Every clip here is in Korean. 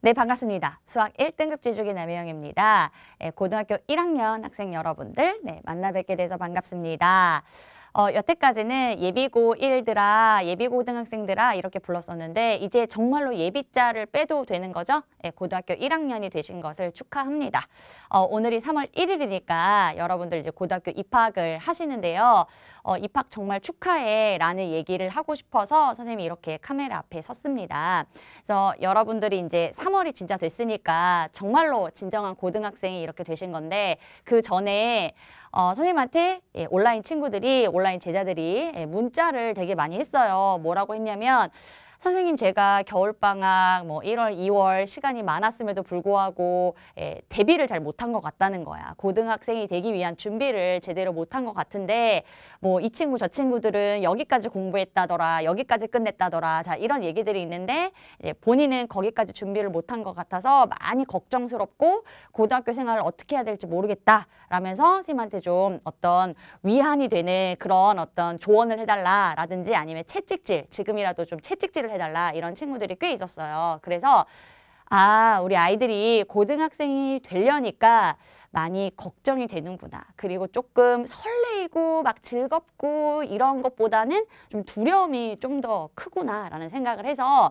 네, 반갑습니다. 수학 1등급 지조기 남혜영입니다. 예, 고등학교 1학년 학생 여러분들 네, 만나 뵙게 돼서 반갑습니다. 어, 여태까지는 예비고 1들아, 예비고등학생들아 이렇게 불렀었는데 이제 정말로 예비자를 빼도 되는 거죠? 예, 고등학교 1학년이 되신 것을 축하합니다. 어, 오늘이 3월 1일이니까 여러분들 이제 고등학교 입학을 하시는데요. 어, 입학 정말 축하해 라는 얘기를 하고 싶어서 선생님이 이렇게 카메라 앞에 섰습니다. 그래서 여러분들이 이제 3월이 진짜 됐으니까 정말로 진정한 고등학생이 이렇게 되신 건데 그 전에 어, 선생님한테 예, 온라인 친구들이 온라인 제자들이 예, 문자를 되게 많이 했어요. 뭐라고 했냐면 선생님 제가 겨울방학 뭐 1월, 2월 시간이 많았음에도 불구하고 예, 대비를 잘 못한 것 같다는 거야. 고등학생이 되기 위한 준비를 제대로 못한 것 같은데 뭐 이 친구 저 친구들은 여기까지 공부했다더라, 여기까지 끝냈다더라, 자 이런 얘기들이 있는데 예, 본인은 거기까지 준비를 못한 것 같아서 많이 걱정스럽고 고등학교 생활을 어떻게 해야 될지 모르겠다라면서 선생님한테좀 어떤 위안이 되는 그런 어떤 조언을 해달라라든지 아니면 채찍질 지금이라도 좀 채찍질을 연구를 해달라 이런 친구들이 꽤 있었어요. 그래서 아, 우리 아이들이 고등학생이 되려니까 많이 걱정이 되는구나. 그리고 조금 설레이고 막 즐겁고 이런 것보다는 좀 두려움이 좀 더 크구나라는 생각을 해서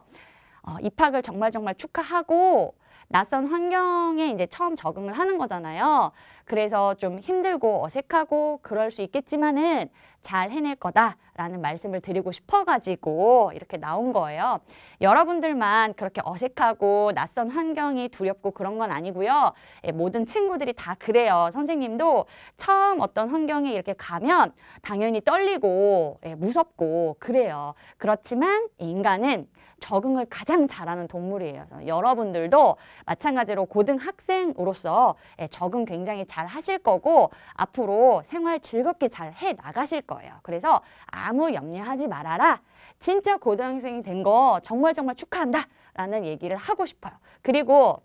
어, 입학을 정말 정말 축하하고 낯선 환경에 이제 처음 적응을 하는 거잖아요. 그래서 좀 힘들고 어색하고 그럴 수 있겠지만은 잘 해낼 거다라는 말씀을 드리고 싶어가지고 이렇게 나온 거예요. 여러분들만 그렇게 어색하고 낯선 환경이 두렵고 그런 건 아니고요. 예, 모든 친구들이 다 그래요. 선생님도 처음 어떤 환경에 이렇게 가면 당연히 떨리고 예, 무섭고 그래요. 그렇지만 인간은 적응을 가장 잘하는 동물이에요. 그래서 여러분들도 마찬가지로 고등학생으로서 예, 적응 굉장히 잘 하실 거고 앞으로 생활 즐겁게 잘 해 나가실 거예요. 그래서 아무 염려하지 말아라. 진짜 고등학생이 된 거 정말 정말 축하한다. 라는 얘기를 하고 싶어요. 그리고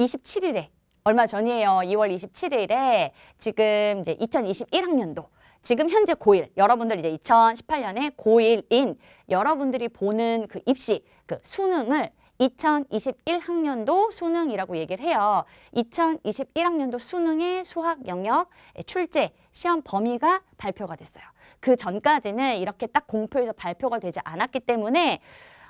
27일에 얼마 전이에요. 2월 27일에 지금 이제 2021학년도 지금 현재 고1, 여러분들 이제 2018년에 고1인 여러분들이 보는 그 입시, 그 수능을 2021학년도 수능이라고 얘기를 해요. 2021학년도 수능의 수학 영역 예, 출제 시험 범위가 발표가 됐어요. 그 전까지는 이렇게 딱 공표해서 발표가 되지 않았기 때문에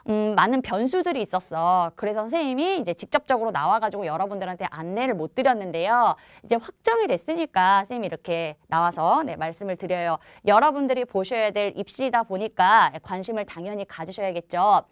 음, 많은 변수들이 있었어. 그래서 선생님이 이제 직접적으로 나와가지고 여러분들한테 안내를 못 드렸는데요. 이제 확정이 됐으니까 선생님이 이렇게 나와서 네, 말씀을 드려요. 여러분들이 보셔야 될 입시다 보니까 관심을 당연히 가지셔야겠죠.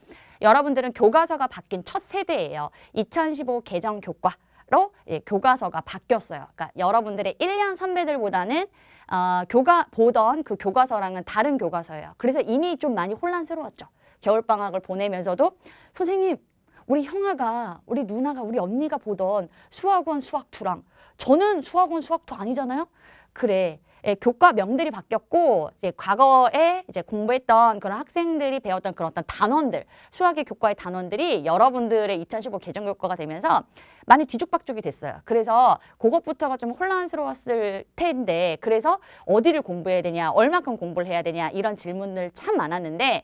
여러분들은 교과서가 바뀐 첫 세대예요. 2015 개정 교과. 로 예, 교과서가 바뀌었어요. 그러니까 여러분들의 1년 선배들보다는 어, 교과 보던 그 교과서랑은 다른 교과서예요. 그래서 이미 좀 많이 혼란스러웠죠. 겨울방학을 보내면서도 선생님 우리 형아가 우리 누나가 우리 언니가 보던 수학원 수학투랑 저는 수학원 수학투 아니잖아요. 그래. 예, 교과 명들이 바뀌었고 이제 과거에 이제 공부했던 그런 학생들이 배웠던 그런 어떤 단원들 수학의 교과의 단원들이 여러분들의 2015 개정 교과가 되면서 많이 뒤죽박죽이 됐어요. 그래서 그것부터가 좀 혼란스러웠을 텐데 그래서 어디를 공부해야 되냐 얼마큼 공부를 해야 되냐 이런 질문들 참 많았는데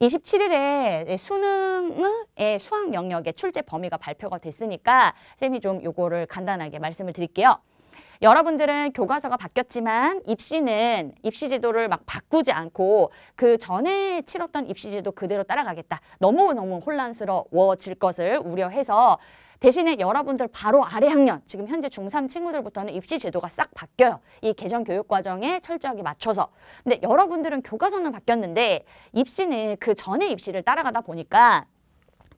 27일에 수능의 예, 수학 영역의 출제 범위가 발표가 됐으니까 쌤이 좀 요거를 간단하게 말씀을 드릴게요. 여러분들은 교과서가 바뀌었지만 입시는 입시 제도를 막 바꾸지 않고 그 전에 치렀던 입시 제도 그대로 따라가겠다. 너무너무 혼란스러워질 것을 우려해서 대신에 여러분들 바로 아래 학년, 지금 현재 중3 친구들부터는 입시 제도가 싹 바뀌어요. 이 개정 교육 과정에 철저하게 맞춰서. 근데 여러분들은 교과서는 바뀌었는데 입시는 그 전에 입시를 따라가다 보니까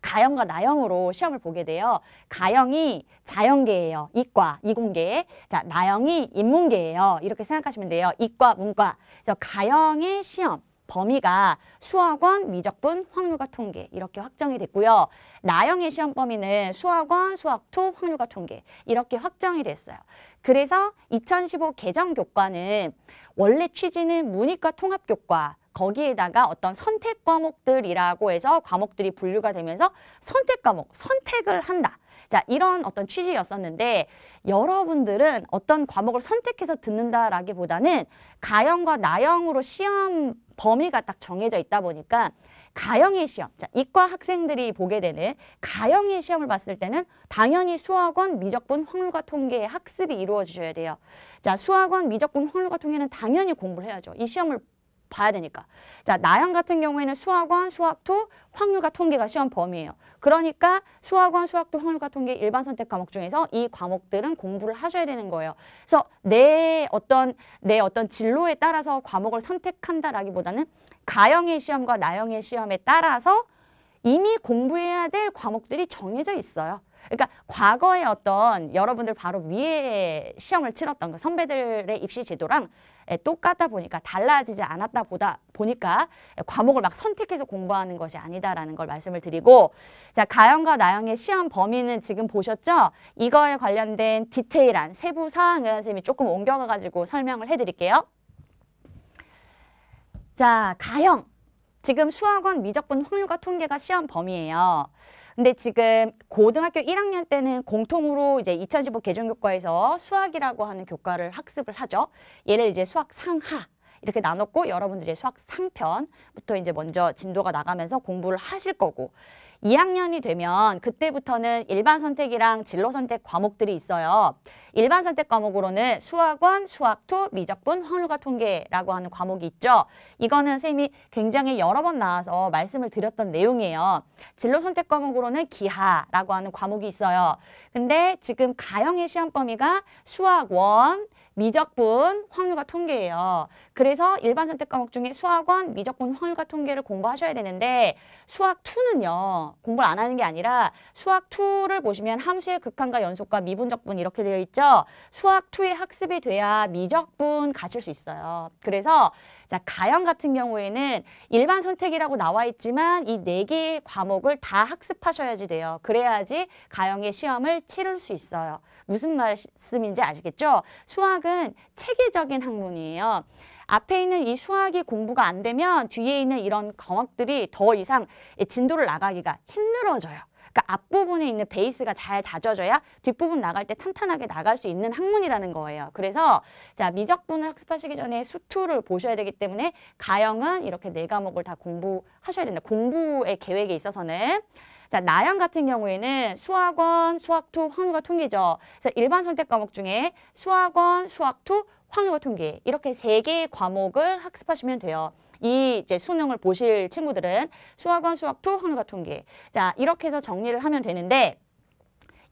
가형과 나형으로 시험을 보게 돼요. 가형이 자연계예요. 이과, 이공계. 자, 나형이 인문계예요. 이렇게 생각하시면 돼요. 이과, 문과. 그래서 가형의 시험. 범위가 수학원, 미적분, 확률과 통계 이렇게 확정이 됐고요. 나영의 시험 범위는 수학원, 수학토, 확률과 통계 이렇게 확정이 됐어요. 그래서 2015 개정 교과는 원래 취지는 문이과 통합 교과 거기에다가 어떤 선택 과목들이라고 해서 과목들이 분류가 되면서 선택 과목, 선택을 한다. 자, 이런 어떤 취지였었는데 여러분들은 어떤 과목을 선택해서 듣는다라기보다는 가형과 나형으로 시험 범위가 딱 정해져 있다 보니까 가형의 시험, 자, 이과 학생들이 보게 되는 가형의 시험을 봤을 때는 당연히 수학원, 미적분, 확률과 통계의 학습이 이루어져야 돼요. 자, 수학원, 미적분, 확률과 통계는 당연히 공부를 해야죠. 이 시험을 봐야 되니까. 자, 나양 같은 경우에는 수학원, 수학토, 확률과 통계가 시험 범위예요. 그러니까 수학원, 수학토, 확률과 통계 일반 선택 과목 중에서 이 과목들은 공부를 하셔야 되는 거예요. 그래서 내 어떤 내 어떤 진로에 따라서 과목을 선택한다라기보다는 가형의 시험과 나형의 시험에 따라서 이미 공부해야 될 과목들이 정해져 있어요. 그러니까 과거에 어떤 여러분들 바로 위에 시험을 치렀던 그 선배들의 입시 제도랑 예, 똑같다 보니까 달라지지 않았다 보다 보니까 예, 과목을 막 선택해서 공부하는 것이 아니다라는 걸 말씀을 드리고 자 가형과 나형의 시험 범위는 지금 보셨죠? 이거에 관련된 디테일한 세부 사항은 선생님이 조금 옮겨가가지고 설명을 해드릴게요. 자 가형 지금 수학원 미적분 확률과 통계가 시험 범위예요. 근데 지금 고등학교 1학년 때는 공통으로 이제 2015 개정교과에서 수학이라고 하는 교과를 학습을 하죠. 얘를 이제 수학 상하 이렇게 나눴고 여러분들이 수학 상편부터 이제 먼저 진도가 나가면서 공부를 하실 거고 2학년이 되면 그때부터는 일반 선택이랑 진로 선택 과목들이 있어요. 일반 선택 과목으로는 수학원, 수학2, 미적분, 확률과 통계라고 하는 과목이 있죠. 이거는 쌤이 굉장히 여러 번 나와서 말씀을 드렸던 내용이에요. 진로 선택 과목으로는 기하라고 하는 과목이 있어요. 근데 지금 가형의 시험 범위가 수학원, 미적분 확률과 통계예요. 그래서 일반 선택 과목 중에 수학원 미적분 확률과 통계를 공부하셔야 되는데 수학 2는요. 공부를 안 하는 게 아니라 수학 2를 보시면 함수의 극한과 연속과 미분적분 이렇게 되어 있죠. 수학 2의 학습이 돼야 미적분 가실수 있어요. 그래서 자, 가형 같은 경우에는 일반 선택이라고 나와 있지만 이 네 개의 과목을 다 학습하셔야지 돼요. 그래야지 가형의 시험을 치를 수 있어요. 무슨 말씀인지 아시겠죠? 수학은 체계적인 학문이에요. 앞에 있는 이 수학이 공부가 안 되면 뒤에 있는 이런 과목들이 더 이상 진도를 나가기가 힘들어져요. 그 앞부분에 있는 베이스가 잘 다져져야 뒷부분 나갈 때 탄탄하게 나갈 수 있는 학문이라는 거예요. 그래서 자 미적분을 학습하시기 전에 수투를 보셔야 되기 때문에 가형은 이렇게 네 과목을 다 공부하셔야 된다. 공부의 계획에 있어서는 자, 나양 같은 경우에는 수학원, 수학2, 확률과 통계죠. 그래서 일반 선택 과목 중에 수학원, 수학2, 확률과 통계 이렇게 세 개의 과목을 학습하시면 돼요. 이 이제 수능을 보실 친구들은 수학원, 수학2, 확률과 통계 자 이렇게 해서 정리를 하면 되는데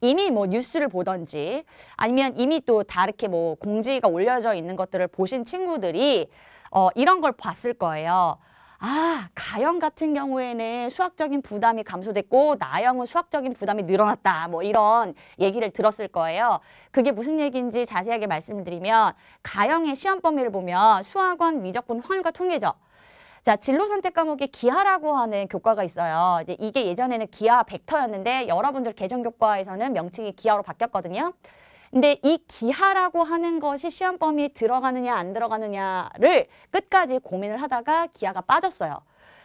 이미 뭐 뉴스를 보던지 아니면 이미 또 다르게 뭐 공지가 올려져 있는 것들을 보신 친구들이 어, 이런 걸 봤을 거예요. 아, 가형 같은 경우에는 수학적인 부담이 감소됐고 나형은 수학적인 부담이 늘어났다. 뭐 이런 얘기를 들었을 거예요. 그게 무슨 얘기인지 자세하게 말씀드리면 가형의 시험 범위를 보면 수학원, 미적분, 환과 통계죠. 자, 진로 선택 과목에 기하라고 하는 교과가 있어요. 이제 이게 예전에는 기하 벡터였는데 여러분들 개정 교과에서는 명칭이 기하로 바뀌었거든요. 근데 이 기하라고 하는 것이 시험 범위에 들어가느냐 안 들어가느냐를 끝까지 고민을 하다가 기하가 빠졌어요.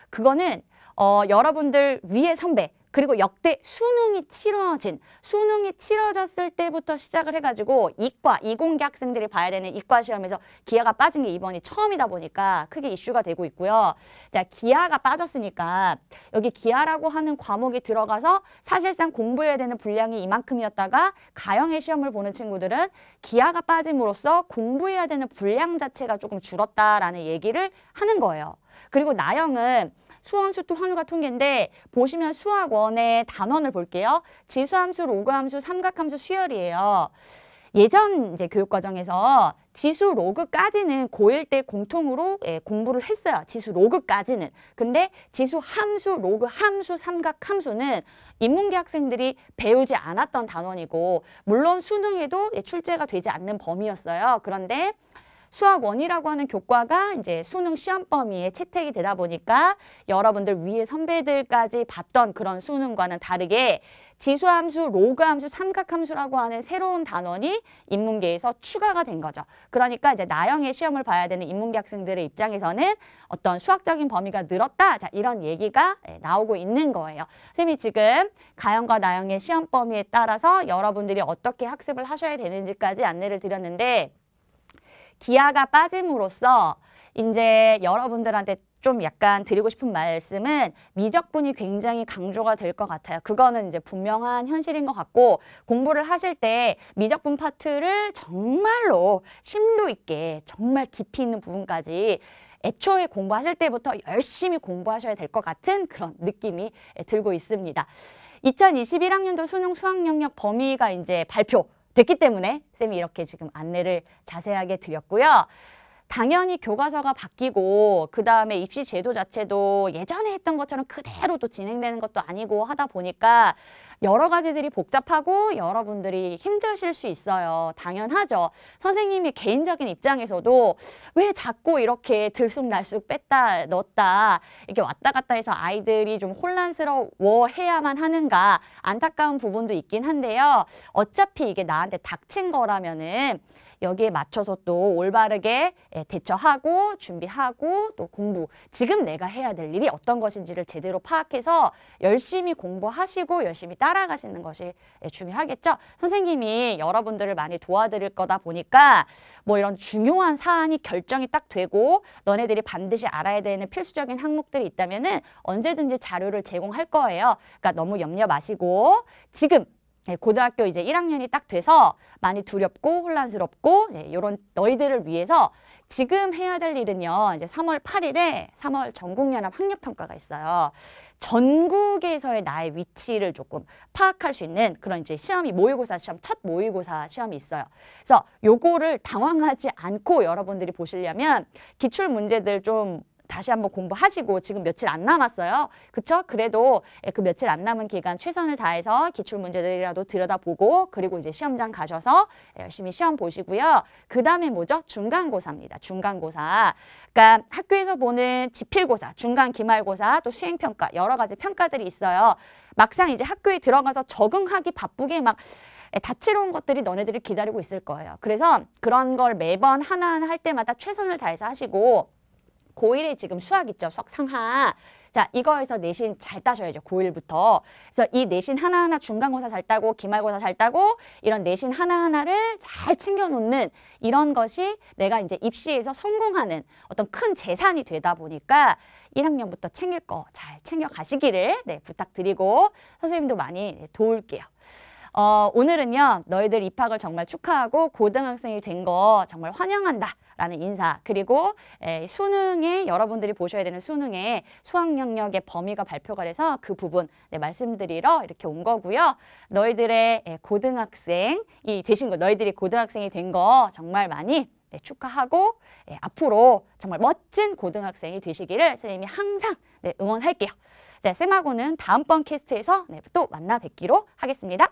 그거는 어, 여러분들 위에 선배, 그리고 역대 수능이 치러진 수능이 치러졌을 때부터 시작을 해가지고 이과 이공계 학생들이 봐야 되는 이과 시험에서 기아가 빠진 게 이번이 처음이다 보니까 크게 이슈가 되고 있고요. 자 기아가 빠졌으니까 여기 기아라고 하는 과목이 들어가서 사실상 공부해야 되는 분량이 이만큼이었다가 가형의 시험을 보는 친구들은 기아가 빠짐으로써 공부해야 되는 분량 자체가 조금 줄었다라는 얘기를 하는 거예요. 그리고 나영은 수원수토 확률과 통계인데 보시면 수학원의 단원을 볼게요. 지수함수, 로그함수, 삼각함수, 수열이에요. 예전 이제 교육과정에서 지수 로그까지는 고일때 공통으로 예, 공부를 했어요. 지수 로그까지는. 근데 지수 함수, 로그, 함수, 삼각, 함수는 인문계 학생들이 배우지 않았던 단원이고 물론 수능에도 예, 출제가 되지 않는 범위였어요. 그런데 수학원이라고 하는 교과가 이제 수능 시험 범위에 채택이 되다 보니까 여러분들 위에 선배들까지 봤던 그런 수능과는 다르게 지수함수, 로그함수, 삼각함수라고 하는 새로운 단원이 인문계에서 추가가 된 거죠. 그러니까 이제 나영의 시험을 봐야 되는 인문계 학생들의 입장에서는 어떤 수학적인 범위가 늘었다. 자, 이런 얘기가 예, 나오고 있는 거예요. 선생님이 지금 가형과 나영의 시험 범위에 따라서 여러분들이 어떻게 학습을 하셔야 되는지까지 안내를 드렸는데 기아가 빠짐으로써 이제 여러분들한테 좀 약간 드리고 싶은 말씀은 미적분이 굉장히 강조가 될 것 같아요. 그거는 이제 분명한 현실인 것 같고 공부를 하실 때 미적분 파트를 정말로 심도 있게 정말 깊이 있는 부분까지 애초에 공부하실 때부터 열심히 공부하셔야 될 것 같은 그런 느낌이 들고 있습니다. 2021학년도 수능 수학 영역 범위가 이제 발표 됐기 때문에 쌤이 이렇게 지금 안내를 자세하게 드렸고요. 당연히 교과서가 바뀌고 그 다음에 입시 제도 자체도 예전에 했던 것처럼 그대로 또 진행되는 것도 아니고 하다 보니까 여러 가지들이 복잡하고 여러분들이 힘드실 수 있어요. 당연하죠. 선생님이 개인적인 입장에서도 왜 자꾸 이렇게 들쑥날쑥 뺐다 넣었다 이렇게 왔다 갔다 해서 아이들이 좀 혼란스러워해야만 하는가 안타까운 부분도 있긴 한데요. 어차피 이게 나한테 닥친 거라면은 여기에 맞춰서 또 올바르게 예, 대처하고 준비하고 또 공부 지금 내가 해야 될 일이 어떤 것인지를 제대로 파악해서 열심히 공부하시고 열심히 따라가시는 것이 예, 중요하겠죠. 선생님이 여러분들을 많이 도와드릴 거다 보니까 뭐 이런 중요한 사안이 결정이 딱 되고 너네들이 반드시 알아야 되는 필수적인 항목들이 있다면은 언제든지 자료를 제공할 거예요. 그러니까 너무 염려 마시고 지금 네, 고등학교 이제 1학년이 딱 돼서 많이 두렵고 혼란스럽고 이런 네, 너희들을 위해서 지금 해야 될 일은요. 이제 3월 8일에 3월 전국연합 학력평가가 있어요. 전국에서의 나의 위치를 조금 파악할 수 있는 그런 이제 시험이 모의고사 시험, 첫 모의고사 시험이 있어요. 그래서 요거를 당황하지 않고 여러분들이 보시려면 기출 문제들 좀 다시 한번 공부하시고 지금 며칠 안 남았어요. 그죠 그래도 예, 그 며칠 안 남은 기간 최선을 다해서 기출문제들이라도 들여다보고 그리고 이제 시험장 가셔서 예, 열심히 시험 보시고요. 그 다음에 뭐죠? 중간고사입니다. 중간고사. 그러니까 학교에서 보는 지필고사, 중간기말고사, 또 수행평가 여러 가지 평가들이 있어요. 막상 이제 학교에 들어가서 적응하기 바쁘게 막 예, 다채로운 것들이 너네들을 기다리고 있을 거예요. 그래서 그런 걸 매번 하나하나 할 때마다 최선을 다해서 하시고 고1에 지금 수학 있죠. 수학 상하. 자, 이거에서 내신 잘 따셔야죠. 고1부터. 그래서 이 내신 하나하나 중간고사 잘 따고 기말고사 잘 따고 이런 내신 하나하나를 잘 챙겨놓는 이런 것이 내가 이제 입시에서 성공하는 어떤 큰 재산이 되다 보니까 1학년부터 챙길 거 잘 챙겨가시기를 네, 부탁드리고 선생님도 많이 도울게요. 어, 오늘은요. 너희들 입학을 정말 축하하고 고등학생이 된 거 정말 환영한다. 라는 인사 그리고 에, 수능에 여러분들이 보셔야 되는 수능에 수학 영역의 범위가 발표가 돼서 그 부분 네, 말씀드리러 이렇게 온 거고요. 너희들의 에, 고등학생이 되신 거 너희들이 고등학생이 된 거 정말 많이 네, 축하하고 예, 앞으로 정말 멋진 고등학생이 되시기를 선생님이 항상 네, 응원할게요. 자, 쌤하고는 다음번 캐스트에서 네, 또 만나 뵙기로 하겠습니다.